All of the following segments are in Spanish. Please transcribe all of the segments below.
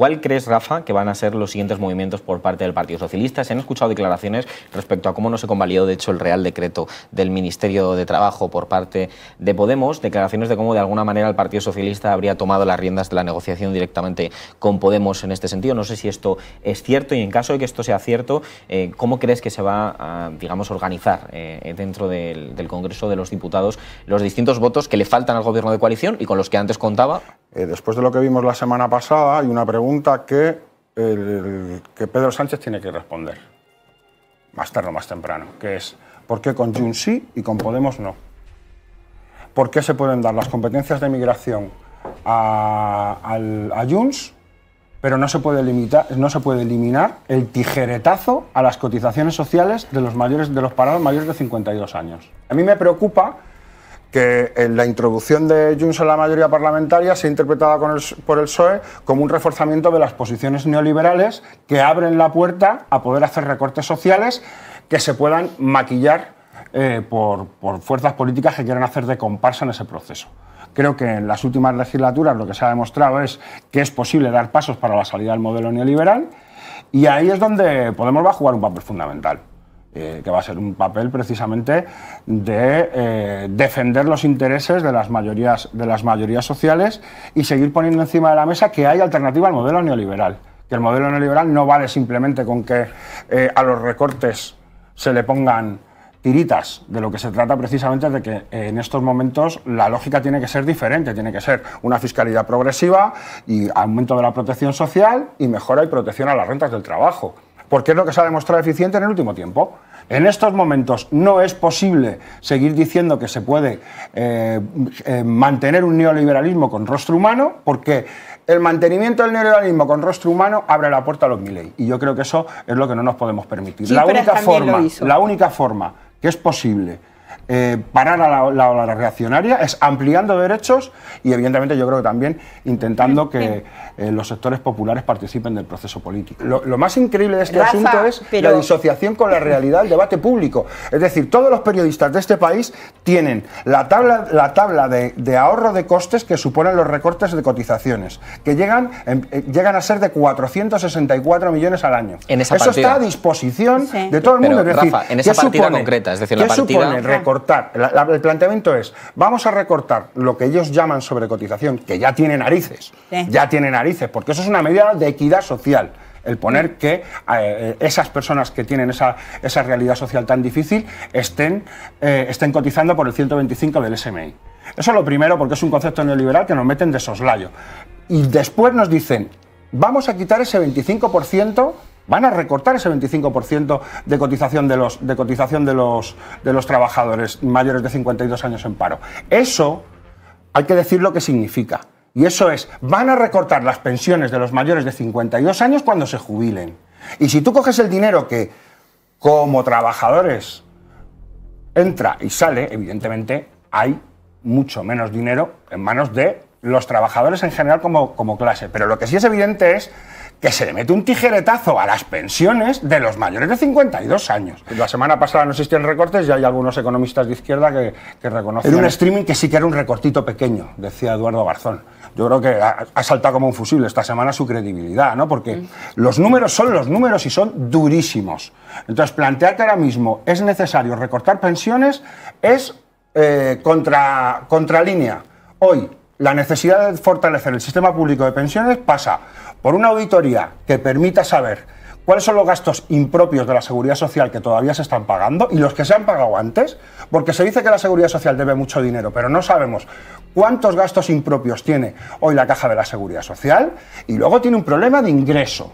¿Cuál crees, Rafa, que van a ser los siguientes movimientos por parte del Partido Socialista? Se han escuchado declaraciones respecto a cómo no se convalidó, de hecho, el Real Decreto del Ministerio de Trabajo por parte de Podemos, declaraciones de cómo, de alguna manera, el Partido Socialista habría tomado las riendas de la negociación directamente con Podemos en este sentido. No sé si esto es cierto y, en caso de que esto sea cierto, eh, ¿cómo crees que se va a, digamos, organizar eh, dentro del Congreso de los Diputados los distintos votos que le faltan al Gobierno de coalición y con los que antes contaba eh, después de lo que vimos la semana pasada, hay una pregunta que, que Pedro Sánchez tiene que responder, más tarde o más temprano, que es ¿por qué con Junts sí y con Podemos no? ¿Por qué se pueden dar las competencias de migración a, a, pero no se, puede limitar, no se puede eliminar el tijeretazo a las cotizaciones sociales de los, mayores, de los parados mayores de 52 años? A mí me preocupa que en la introducción de Junts en la mayoría parlamentaria se ha interpretado por el PSOE como un reforzamiento de las posiciones neoliberales que abren la puerta a poder hacer recortes sociales que se puedan maquillar eh, por, fuerzas políticas que quieran hacer de comparsa en ese proceso. Creo que en las últimas legislaturas lo que se ha demostrado es que es posible dar pasos para la salida del modelo neoliberal y ahí es donde Podemos va a jugar un papel fundamental. Eh, que va a ser un papel precisamente de eh, defender los intereses de las, mayorías, de las mayorías sociales y seguir poniendo encima de la mesa que hay alternativa al modelo neoliberal, que el modelo neoliberal no vale simplemente con que eh, a los recortes se le pongan tiritas. De lo que se trata precisamente de que en estos momentos la lógica tiene que ser diferente, tiene que ser una fiscalidad progresiva y aumento de la protección social y mejora y protección a las rentas del trabajo porque es lo que se ha demostrado eficiente en el último tiempo. En estos momentos no es posible seguir diciendo que se puede eh, eh, mantener un neoliberalismo con rostro humano, porque el mantenimiento del neoliberalismo con rostro humano abre la puerta a los Milley. Y yo creo que eso es lo que no nos podemos permitir. la, única forma, la única forma que es posible eh, parar a la, reaccionaria, es ampliando derechos y evidentemente yo creo que también intentando que eh, los sectores populares participen del proceso político. Lo, más increíble de este asunto es la disociación con la realidad del debate público. Es decir, todos los periodistas de este país tienen la tabla, la tabla de, ahorro de costes que suponen los recortes de cotizaciones, que llegan, em, eh, llegan a ser de 464 millones al año. Eso está a disposición de todo el mundo. en esa partida concreta, es decir, la partida el planteamiento es, vamos a recortar lo que ellos llaman sobrecotización, que ya tiene narices, ya tiene narices, porque eso es una medida de equidad social el poner que eh, esas personas que tienen esa, realidad social tan difícil estén, eh, estén cotizando por el 125 del SMI. Eso es lo primero porque es un concepto neoliberal que nos meten de soslayo. Y después nos dicen, vamos a quitar ese 25% Van a recortar ese 25% de cotización, de los, de cotización de, los, de los trabajadores mayores de 52 años en paro. Eso hay que decir lo que significa. Y eso es, van a recortar las pensiones de los mayores de 52 años cuando se jubilen. Y si tú coges el dinero que, como trabajadores, entra y sale, evidentemente hay mucho menos dinero en manos de los trabajadores en general como, como clase. Pero lo que sí es evidente es que se le mete un tijeretazo a las pensiones de los mayores de 52 años. La semana pasada no existían recortes y hay algunos economistas de izquierda que, reconocen. En un streaming que sí que era un recortito pequeño, decía Eduardo Barzón. Yo creo que ha, saltado como un fusible esta semana su credibilidad, ¿no? Porque mm. los números son los números y son durísimos. Entonces, plantear que ahora mismo es necesario recortar pensiones es eh, contra, contralínea. Hoy, la necesidad de fortalecer el sistema público de pensiones pasa por una auditoría que permita saber cuáles son los gastos impropios de la seguridad social que todavía se están pagando y los que se han pagado antes, porque se dice que la seguridad social debe mucho dinero, pero no sabemos cuántos gastos impropios tiene hoy la caja de la seguridad social y luego tiene un problema de ingreso.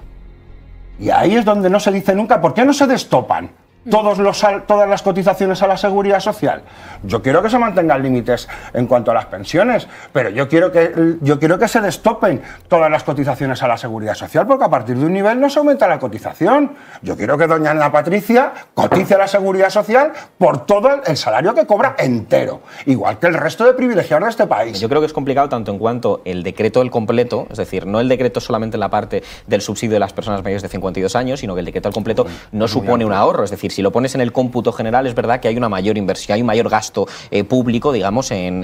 Y ahí es donde no se dice nunca por qué no se destopan todas las cotizaciones a la seguridad social. Yo quiero que se mantengan límites en cuanto a las pensiones, pero yo quiero, que, yo quiero que se destopen todas las cotizaciones a la seguridad social, porque a partir de un nivel no se aumenta la cotización. Yo quiero que doña Ana Patricia cotice a la seguridad social por todo el salario que cobra entero, igual que el resto de privilegiados de este país. Yo creo que es complicado tanto en cuanto el decreto del completo, es decir, no el decreto solamente en la parte del subsidio de las personas mayores de 52 años, sino que el decreto al completo no supone un ahorro, es decir, si lo pones en el cómputo general, es verdad que hay una mayor inversión, hay un mayor gasto eh, público, digamos, en,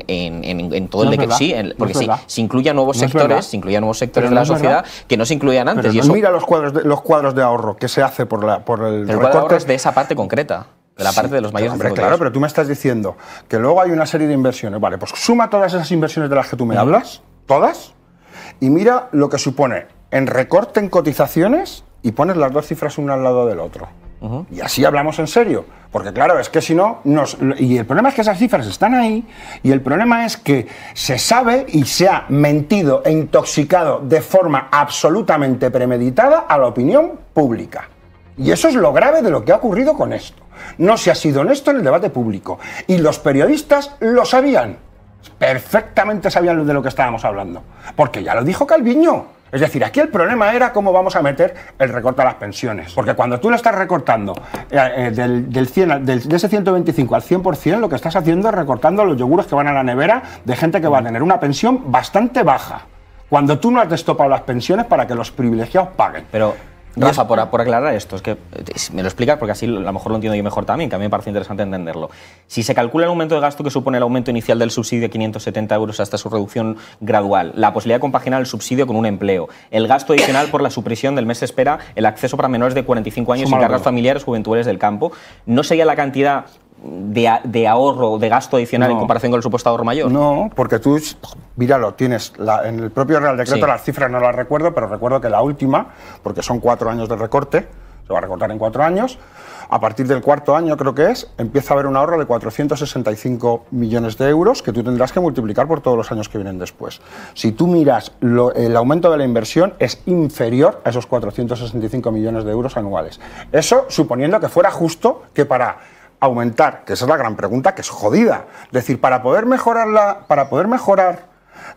todo el de que sí, porque sí, se incluyen nuevos sectores, se nuevos sectores de la sociedad que no se incluían antes. Pero mira los cuadros, de, los cuadros de ahorro que se hace por, la, por el. el cuadro de es de esa parte concreta de la parte de los mayores Claro, pero tú me estás diciendo que luego hay una serie de inversiones. Vale, pues suma todas esas inversiones de las que tú me hablas, todas, y mira lo que supone en recorte en cotizaciones y pones las dos cifras una al lado del otro. Y así hablamos en serio. Porque claro, es que si no, nos... Y el problema es que esas cifras están ahí y el problema es que se sabe y se ha mentido e intoxicado de forma absolutamente premeditada a la opinión pública. Y eso es lo grave de lo que ha ocurrido con esto. No se ha sido honesto en el debate público. Y los periodistas lo sabían. Perfectamente sabían de lo que estábamos hablando. Porque ya lo dijo Calviño. Es decir, aquí el problema era cómo vamos a meter el recorte a las pensiones. Porque cuando tú lo estás recortando eh, eh, del, de ese 125 al 100%, lo que estás haciendo es recortando los yogures que van a la nevera de gente que va a tener una pensión bastante baja. Cuando tú no has destopado las pensiones para que los privilegiados paguen. Pero Rafa, por, por, aclarar esto, es que eh, me lo explicas porque así a lo mejor lo entiendo yo mejor también, que a mí me parece interesante entenderlo. Si se calcula el aumento de gasto que supone el aumento inicial del subsidio de 570 euros hasta su reducción gradual, la posibilidad de compaginar el subsidio con un empleo, el gasto adicional por la supresión del mes de espera, el acceso para menores de 45 años y cargas familiares juventudes del campo, ¿no sería la cantidad de, ahorro ahorro, de gasto adicional en comparación con el supuesto ahorro mayor. No, porque tú, míralo, tienes en el propio Real Decreto las cifras no las recuerdo, pero recuerdo que la última, porque son cuatro años de recorte, se va a recortar en cuatro años, a partir del cuarto año, creo que es, empieza a haber un ahorro de 465 millones de euros que tú tendrás que multiplicar por todos los años que vienen después. Si tú miras, el aumento de la inversión es inferior a esos 465 millones de euros anuales. Eso suponiendo que fuera justo que para aumentar? Que esa es la gran pregunta, que es jodida. Es decir, para poder mejorar, para poder mejorar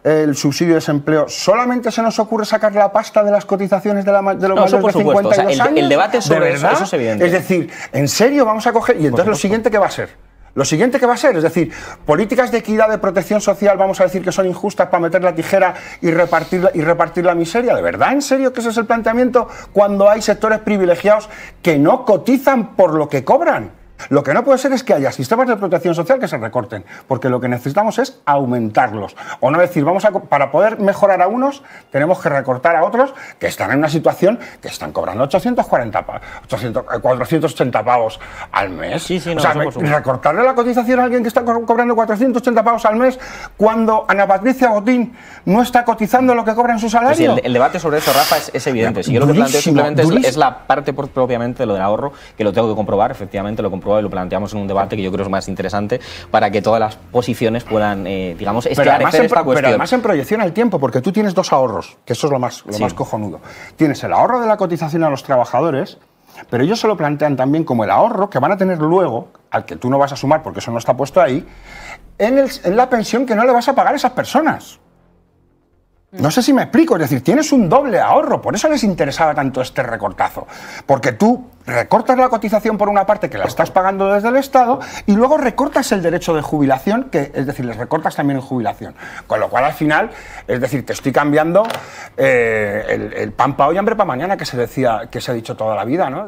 eh, el subsidio de desempleo, ¿solamente se nos ocurre sacar la pasta de las cotizaciones de, la, de los no, de 52 el, años? el, debate sobre eso, es evidente. Es decir, ¿en serio vamos a coger? Y entonces lo siguiente que va a ser. Lo siguiente que va a ser, es decir, políticas de equidad, de protección social, vamos a decir que son injustas para meter la tijera y repartir, y repartir la miseria. ¿De verdad, en serio que ese es el planteamiento cuando hay sectores privilegiados que no cotizan por lo que cobran? Lo que no puede ser es que haya sistemas de protección social que se recorten, porque lo que necesitamos es aumentarlos. O no decir, vamos a, para poder mejorar a unos, tenemos que recortar a otros que están en una situación que están cobrando 840 800, 480 pavos al mes. recortarle la cotización a alguien que está cobrando 480 pavos al mes cuando Ana Patricia Botín no está cotizando lo que cobra en su pues salario. el, debate sobre eso, Rafa, es, evidente. yo lo que planteo simplemente es, la parte propiamente de lo del ahorro, que lo tengo que comprobar, efectivamente lo lo planteamos en un debate que yo creo es más interesante, para que todas las posiciones puedan, eh, digamos, esclarecer esta cuestión. Pero además en proyección al tiempo, porque tú tienes dos ahorros, que eso es lo más, lo más cojonudo. Tienes el ahorro de la cotización a los trabajadores, pero ellos se lo plantean también como el ahorro que van a tener luego, al que tú no vas a sumar porque eso no está puesto ahí, en, en la pensión que no le vas a pagar a esas personas. No sé si me explico, es decir, tienes un doble ahorro, por eso les interesaba tanto este recortazo, porque tú recortas la cotización por una parte que la estás pagando desde el Estado y luego recortas el derecho de jubilación, que es decir, les recortas también en jubilación. Con lo cual al final, es decir, te estoy cambiando eh, el, pan para hoy, hambre para mañana, que se decía, que se ha dicho toda la vida, ¿no?